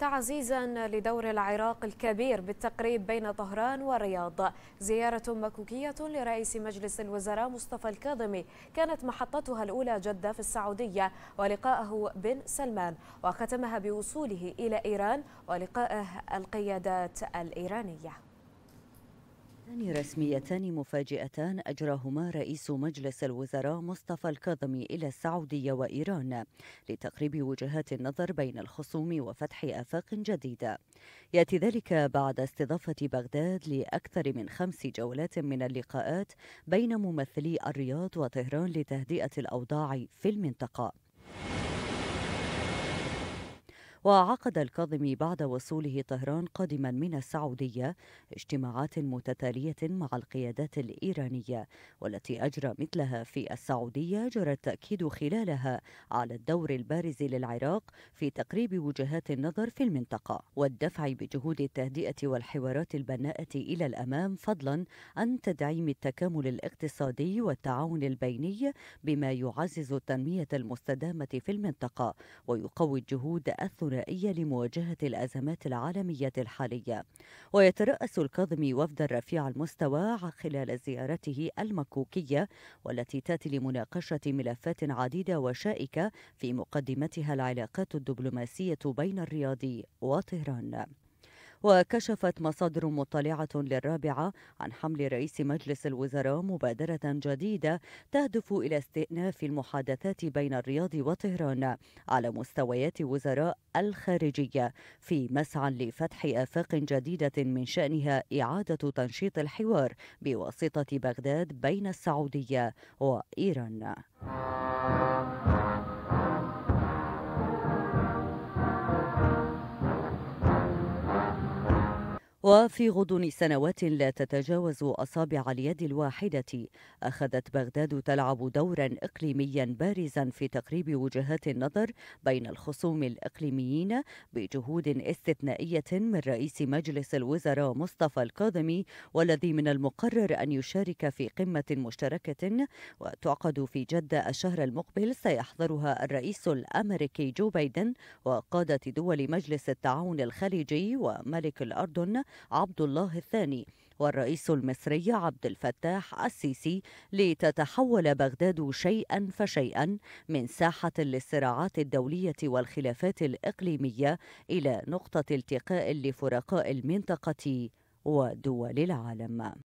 تعزيزا لدور العراق الكبير بالتقريب بين طهران والرياض زيارة مكوكية لرئيس مجلس الوزراء مصطفى الكاظمي كانت محطتها الأولى جدة في السعودية ولقائه بن سلمان وختمها بوصوله إلى إيران ولقائه القيادات الإيرانية اجتماعتان رسميتان مفاجئتان أجراهما رئيس مجلس الوزراء مصطفى الكاظمي إلى السعودية وإيران لتقريب وجهات النظر بين الخصوم وفتح آفاق جديدة يأتي ذلك بعد استضافة بغداد لأكثر من خمس جولات من اللقاءات بين ممثلي الرياض وطهران لتهدئة الأوضاع في المنطقة وعقد الكاظمي بعد وصوله طهران قادما من السعودية اجتماعات متتالية مع القيادات الإيرانية والتي أجرى مثلها في السعودية جرى التأكيد خلالها على الدور البارز للعراق في تقريب وجهات النظر في المنطقة والدفع بجهود التهدئة والحوارات البناءة إلى الأمام فضلا عن تدعيم التكامل الاقتصادي والتعاون البيني بما يعزز التنمية المستدامة في المنطقة ويقوي الجهود أثناء ثنائية لمواجهة الأزمات العالمية الحالية ويترأس الكاظمي وفد رفيع المستوى خلال زيارته المكوكية والتي تأتي لمناقشة ملفات عديدة وشائكة في مقدمتها العلاقات الدبلوماسية بين الرياض وطهران وكشفت مصادر مطلعة للرابعة عن حمل رئيس مجلس الوزراء مبادرة جديدة تهدف إلى استئناف المحادثات بين الرياض وطهران على مستويات وزراء الخارجية في مسعى لفتح آفاق جديدة من شأنها إعادة تنشيط الحوار بواسطة بغداد بين السعودية وإيران. وفي غضون سنوات لا تتجاوز أصابع اليد الواحدة أخذت بغداد تلعب دورا إقليميا بارزا في تقريب وجهات النظر بين الخصوم الإقليميين بجهود استثنائية من رئيس مجلس الوزراء مصطفى الكاظمي والذي من المقرر أن يشارك في قمة مشتركة وتعقد في جدة الشهر المقبل سيحضرها الرئيس الأمريكي جو بايدن وقادة دول مجلس التعاون الخليجي وملك الأردن عبد الله الثاني والرئيس المصري عبد الفتاح السيسي لتتحول بغداد شيئا فشيئا من ساحة للصراعات الدولية والخلافات الإقليمية إلى نقطة التقاء لفرقاء المنطقة ودول العالم